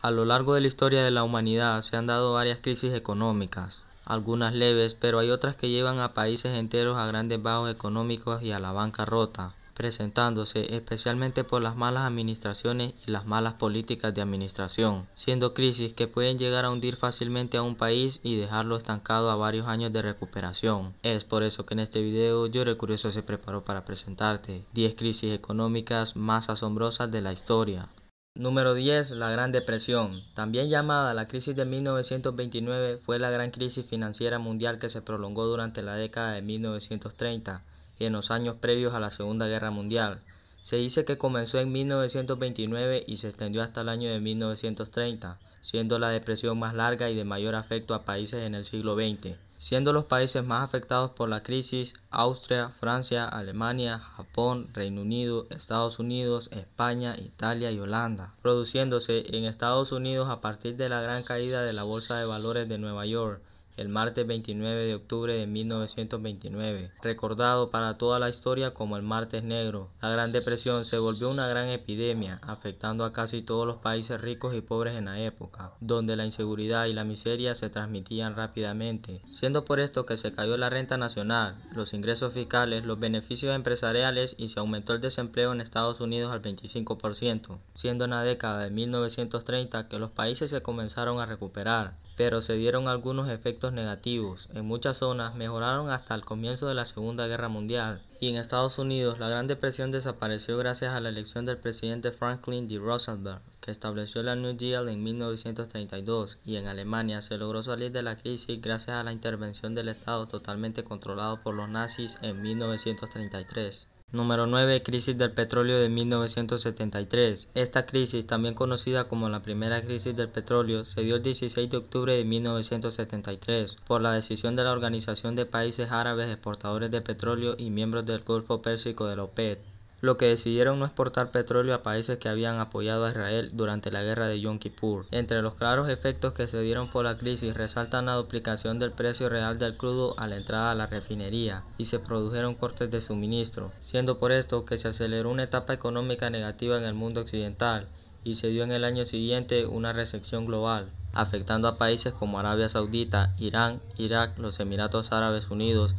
A lo largo de la historia de la humanidad se han dado varias crisis económicas, algunas leves, pero hay otras que llevan a países enteros a grandes bajos económicos y a la bancarrota, presentándose especialmente por las malas administraciones y las malas políticas de administración, siendo crisis que pueden llegar a hundir fácilmente a un país y dejarlo estancado a varios años de recuperación. Es por eso que en este video yo Curioso se preparó para presentarte 10 crisis económicas más asombrosas de la historia. Número 10. La Gran Depresión. También llamada la crisis de 1929, fue la gran crisis financiera mundial que se prolongó durante la década de 1930 y en los años previos a la Segunda Guerra Mundial. Se dice que comenzó en 1929 y se extendió hasta el año de 1930, siendo la depresión más larga y de mayor afecto a países en el siglo XX siendo los países más afectados por la crisis Austria, Francia, Alemania, Japón, Reino Unido, Estados Unidos, España, Italia y Holanda, produciéndose en Estados Unidos a partir de la gran caída de la Bolsa de Valores de Nueva York el martes 29 de octubre de 1929, recordado para toda la historia como el martes negro. La Gran Depresión se volvió una gran epidemia, afectando a casi todos los países ricos y pobres en la época, donde la inseguridad y la miseria se transmitían rápidamente, siendo por esto que se cayó la renta nacional, los ingresos fiscales, los beneficios empresariales y se aumentó el desempleo en Estados Unidos al 25%, siendo en la década de 1930 que los países se comenzaron a recuperar, pero se dieron algunos efectos negativos. En muchas zonas mejoraron hasta el comienzo de la Segunda Guerra Mundial. Y en Estados Unidos, la Gran Depresión desapareció gracias a la elección del presidente Franklin D. Roosevelt, que estableció la New Deal en 1932. Y en Alemania se logró salir de la crisis gracias a la intervención del Estado totalmente controlado por los nazis en 1933. Número 9. Crisis del petróleo de 1973. Esta crisis, también conocida como la primera crisis del petróleo, se dio el 16 de octubre de 1973 por la decisión de la Organización de Países Árabes Exportadores de Petróleo y miembros del Golfo Pérsico de la lo que decidieron no exportar petróleo a países que habían apoyado a Israel durante la guerra de Yom Kippur. Entre los claros efectos que se dieron por la crisis resaltan la duplicación del precio real del crudo a la entrada a la refinería y se produjeron cortes de suministro, siendo por esto que se aceleró una etapa económica negativa en el mundo occidental y se dio en el año siguiente una recesión global, afectando a países como Arabia Saudita, Irán, Irak, los Emiratos Árabes Unidos,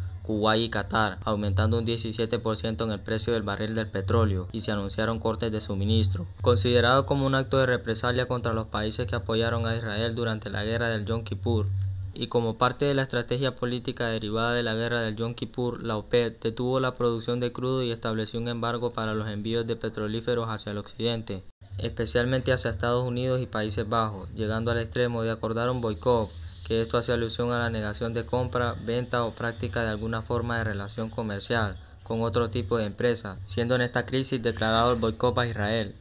y Qatar, aumentando un 17% en el precio del barril del petróleo y se anunciaron cortes de suministro. Considerado como un acto de represalia contra los países que apoyaron a Israel durante la guerra del Yom Kippur, y como parte de la estrategia política derivada de la guerra del Yom Kippur, la OPEP detuvo la producción de crudo y estableció un embargo para los envíos de petrolíferos hacia el occidente, especialmente hacia Estados Unidos y Países Bajos, llegando al extremo de acordar un boicot que esto hace alusión a la negación de compra, venta o práctica de alguna forma de relación comercial con otro tipo de empresa, siendo en esta crisis declarado el boicot a Israel.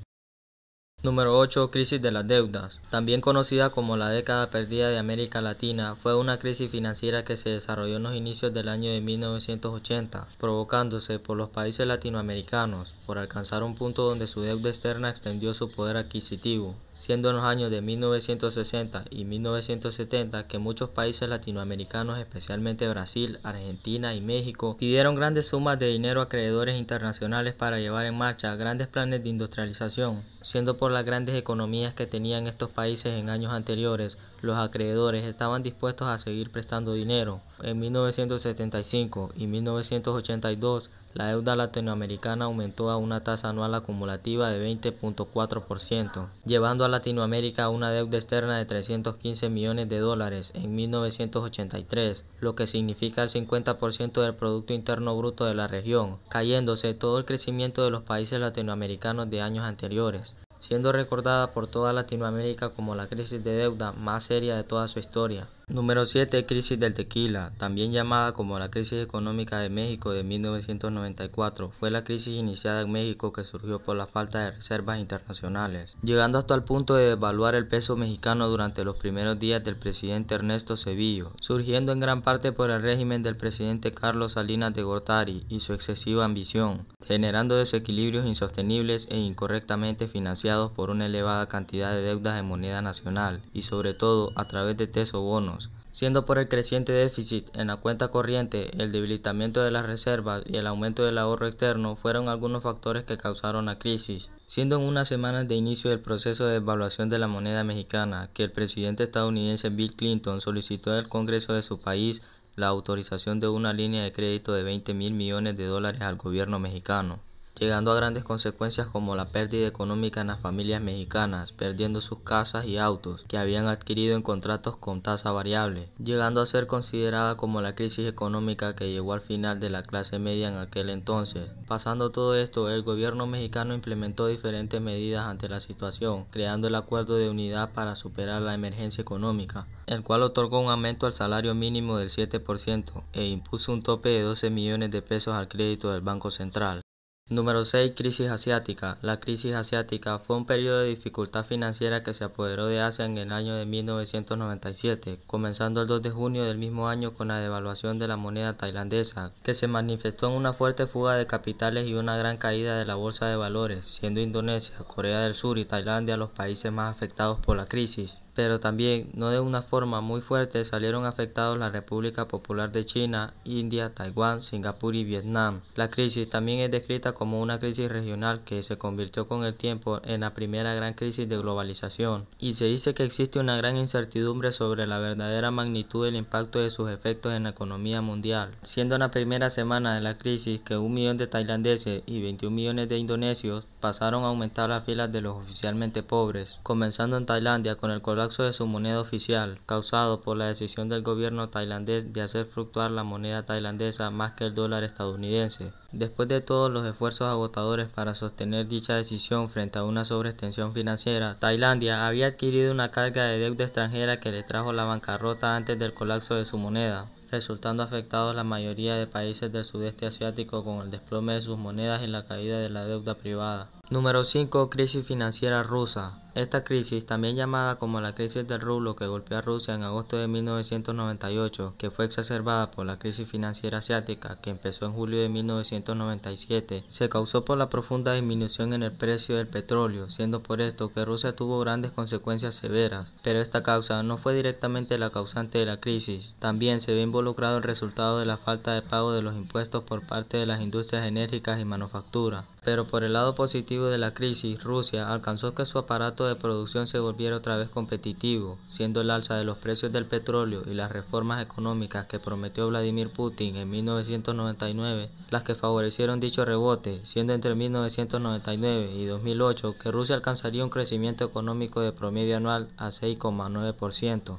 Número 8. Crisis de las deudas. También conocida como la década perdida de América Latina, fue una crisis financiera que se desarrolló en los inicios del año de 1980, provocándose por los países latinoamericanos por alcanzar un punto donde su deuda externa extendió su poder adquisitivo siendo en los años de 1960 y 1970 que muchos países latinoamericanos, especialmente Brasil, Argentina y México, pidieron grandes sumas de dinero a acreedores internacionales para llevar en marcha grandes planes de industrialización, siendo por las grandes economías que tenían estos países en años anteriores, los acreedores estaban dispuestos a seguir prestando dinero. En 1975 y 1982 la deuda latinoamericana aumentó a una tasa anual acumulativa de 20.4%, llevando a Latinoamérica a una deuda externa de 315 millones de dólares en 1983, lo que significa el 50% del Producto Interno Bruto de la región, cayéndose todo el crecimiento de los países latinoamericanos de años anteriores siendo recordada por toda Latinoamérica como la crisis de deuda más seria de toda su historia. Número 7. Crisis del tequila, también llamada como la crisis económica de México de 1994, fue la crisis iniciada en México que surgió por la falta de reservas internacionales, llegando hasta el punto de devaluar el peso mexicano durante los primeros días del presidente Ernesto Sevillo, surgiendo en gran parte por el régimen del presidente Carlos Salinas de Gortari y su excesiva ambición, generando desequilibrios insostenibles e incorrectamente financiados por una elevada cantidad de deudas de moneda nacional y sobre todo a través de tesobonos siendo por el creciente déficit en la cuenta corriente, el debilitamiento de las reservas y el aumento del ahorro externo fueron algunos factores que causaron la crisis, siendo en unas semanas de inicio del proceso de evaluación de la moneda mexicana que el presidente estadounidense Bill Clinton solicitó al Congreso de su país la autorización de una línea de crédito de 20 mil millones de dólares al gobierno mexicano llegando a grandes consecuencias como la pérdida económica en las familias mexicanas, perdiendo sus casas y autos que habían adquirido en contratos con tasa variable, llegando a ser considerada como la crisis económica que llegó al final de la clase media en aquel entonces. Pasando todo esto, el gobierno mexicano implementó diferentes medidas ante la situación, creando el Acuerdo de Unidad para superar la emergencia económica, el cual otorgó un aumento al salario mínimo del 7% e impuso un tope de 12 millones de pesos al crédito del Banco Central. Número 6. Crisis asiática. La crisis asiática fue un periodo de dificultad financiera que se apoderó de Asia en el año de 1997, comenzando el 2 de junio del mismo año con la devaluación de la moneda tailandesa, que se manifestó en una fuerte fuga de capitales y una gran caída de la bolsa de valores, siendo Indonesia, Corea del Sur y Tailandia los países más afectados por la crisis pero también, no de una forma muy fuerte, salieron afectados la República Popular de China, India, Taiwán, Singapur y Vietnam. La crisis también es descrita como una crisis regional que se convirtió con el tiempo en la primera gran crisis de globalización, y se dice que existe una gran incertidumbre sobre la verdadera magnitud del impacto de sus efectos en la economía mundial, siendo en la primera semana de la crisis que un millón de tailandeses y 21 millones de indonesios pasaron a aumentar las filas de los oficialmente pobres, comenzando en Tailandia con el colapso de su moneda oficial, causado por la decisión del gobierno tailandés de hacer fluctuar la moneda tailandesa más que el dólar estadounidense. Después de todos los esfuerzos agotadores para sostener dicha decisión frente a una sobreextensión financiera, Tailandia había adquirido una carga de deuda extranjera que le trajo la bancarrota antes del colapso de su moneda resultando afectados la mayoría de países del sudeste asiático con el desplome de sus monedas y la caída de la deuda privada. Número 5. Crisis financiera rusa. Esta crisis, también llamada como la crisis del rublo que golpeó a Rusia en agosto de 1998, que fue exacerbada por la crisis financiera asiática que empezó en julio de 1997, se causó por la profunda disminución en el precio del petróleo, siendo por esto que Rusia tuvo grandes consecuencias severas, pero esta causa no fue directamente la causante de la crisis, también se ve el resultado de la falta de pago de los impuestos por parte de las industrias enérgicas y manufactura. Pero por el lado positivo de la crisis, Rusia alcanzó que su aparato de producción se volviera otra vez competitivo, siendo el alza de los precios del petróleo y las reformas económicas que prometió Vladimir Putin en 1999 las que favorecieron dicho rebote, siendo entre 1999 y 2008 que Rusia alcanzaría un crecimiento económico de promedio anual a 6,9%.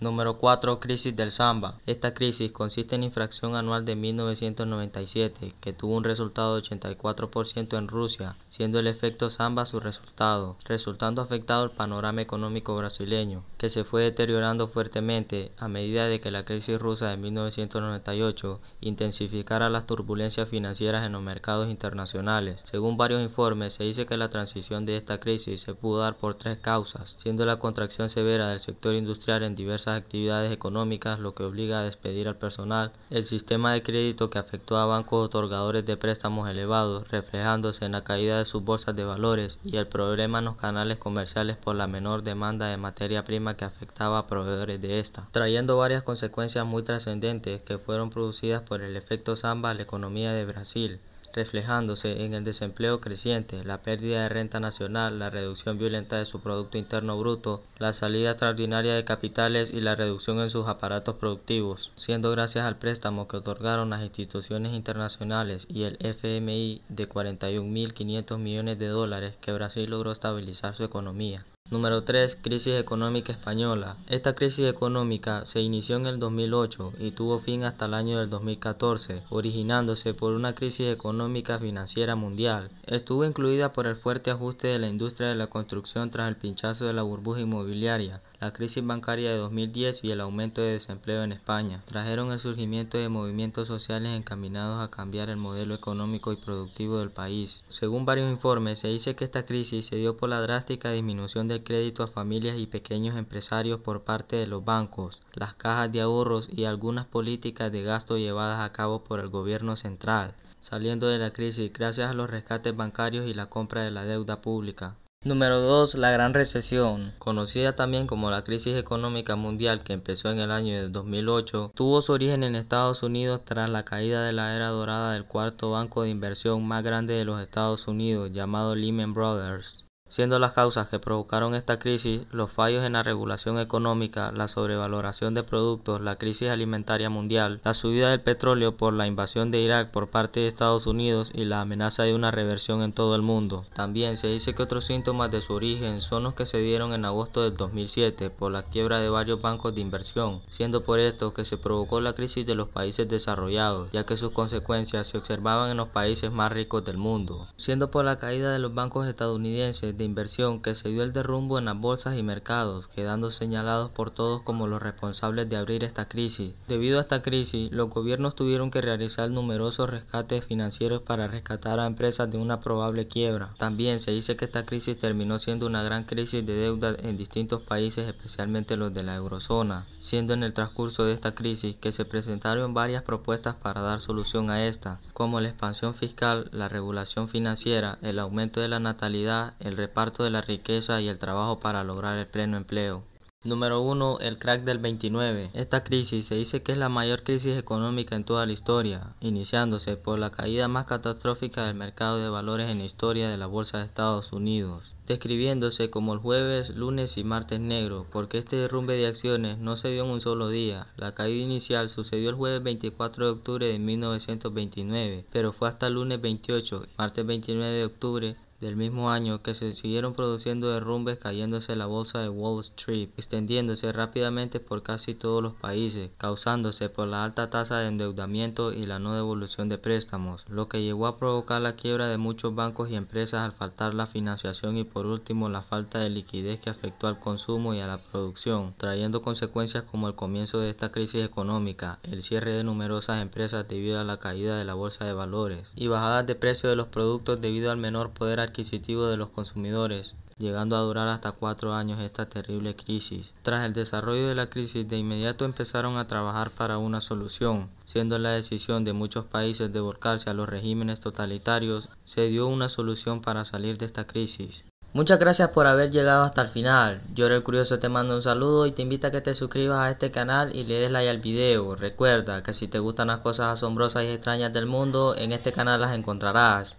Número 4. Crisis del Samba. Esta crisis consiste en infracción anual de 1997, que tuvo un resultado de 84% en Rusia, siendo el efecto Samba su resultado, resultando afectado el panorama económico brasileño, que se fue deteriorando fuertemente a medida de que la crisis rusa de 1998 intensificara las turbulencias financieras en los mercados internacionales. Según varios informes, se dice que la transición de esta crisis se pudo dar por tres causas, siendo la contracción severa del sector industrial en diversas actividades económicas, lo que obliga a despedir al personal, el sistema de crédito que afectó a bancos otorgadores de préstamos elevados, reflejándose en la caída de sus bolsas de valores y el problema en los canales comerciales por la menor demanda de materia prima que afectaba a proveedores de esta, trayendo varias consecuencias muy trascendentes que fueron producidas por el efecto samba a la economía de Brasil reflejándose en el desempleo creciente, la pérdida de renta nacional, la reducción violenta de su Producto Interno Bruto, la salida extraordinaria de capitales y la reducción en sus aparatos productivos, siendo gracias al préstamo que otorgaron las instituciones internacionales y el FMI de 41.500 millones de dólares que Brasil logró estabilizar su economía. Número 3. Crisis económica española. Esta crisis económica se inició en el 2008 y tuvo fin hasta el año del 2014, originándose por una crisis económica financiera mundial. Estuvo incluida por el fuerte ajuste de la industria de la construcción tras el pinchazo de la burbuja inmobiliaria, la crisis bancaria de 2010 y el aumento de desempleo en España trajeron el surgimiento de movimientos sociales encaminados a cambiar el modelo económico y productivo del país. Según varios informes, se dice que esta crisis se dio por la drástica disminución del crédito a familias y pequeños empresarios por parte de los bancos, las cajas de ahorros y algunas políticas de gasto llevadas a cabo por el gobierno central, saliendo de la crisis gracias a los rescates bancarios y la compra de la deuda pública. Número 2. La Gran Recesión, conocida también como la crisis económica mundial que empezó en el año de 2008, tuvo su origen en Estados Unidos tras la caída de la era dorada del cuarto banco de inversión más grande de los Estados Unidos, llamado Lehman Brothers siendo las causas que provocaron esta crisis los fallos en la regulación económica, la sobrevaloración de productos, la crisis alimentaria mundial, la subida del petróleo por la invasión de Irak por parte de Estados Unidos y la amenaza de una reversión en todo el mundo. También se dice que otros síntomas de su origen son los que se dieron en agosto del 2007 por la quiebra de varios bancos de inversión, siendo por esto que se provocó la crisis de los países desarrollados, ya que sus consecuencias se observaban en los países más ricos del mundo, siendo por la caída de los bancos estadounidenses de inversión que se dio el derrumbo en las bolsas y mercados, quedando señalados por todos como los responsables de abrir esta crisis. Debido a esta crisis, los gobiernos tuvieron que realizar numerosos rescates financieros para rescatar a empresas de una probable quiebra. También se dice que esta crisis terminó siendo una gran crisis de deuda en distintos países, especialmente los de la eurozona, siendo en el transcurso de esta crisis que se presentaron varias propuestas para dar solución a esta, como la expansión fiscal, la regulación financiera, el aumento de la natalidad, el parto de la riqueza y el trabajo para lograr el pleno empleo. Número 1. El crack del 29. Esta crisis se dice que es la mayor crisis económica en toda la historia, iniciándose por la caída más catastrófica del mercado de valores en la historia de la Bolsa de Estados Unidos, describiéndose como el jueves, lunes y martes negro, porque este derrumbe de acciones no se dio en un solo día. La caída inicial sucedió el jueves 24 de octubre de 1929, pero fue hasta el lunes 28 y martes 29 de octubre del mismo año que se siguieron produciendo derrumbes cayéndose la bolsa de Wall Street, extendiéndose rápidamente por casi todos los países, causándose por la alta tasa de endeudamiento y la no devolución de préstamos, lo que llegó a provocar la quiebra de muchos bancos y empresas al faltar la financiación y por último la falta de liquidez que afectó al consumo y a la producción, trayendo consecuencias como el comienzo de esta crisis económica, el cierre de numerosas empresas debido a la caída de la bolsa de valores y bajadas de precios de los productos debido al menor poder adquisitivo de los consumidores, llegando a durar hasta cuatro años esta terrible crisis. Tras el desarrollo de la crisis, de inmediato empezaron a trabajar para una solución, siendo la decisión de muchos países de volcarse a los regímenes totalitarios, se dio una solución para salir de esta crisis. Muchas gracias por haber llegado hasta el final. Yo era el curioso te mando un saludo y te invito a que te suscribas a este canal y le des like al video. Recuerda que si te gustan las cosas asombrosas y extrañas del mundo, en este canal las encontrarás.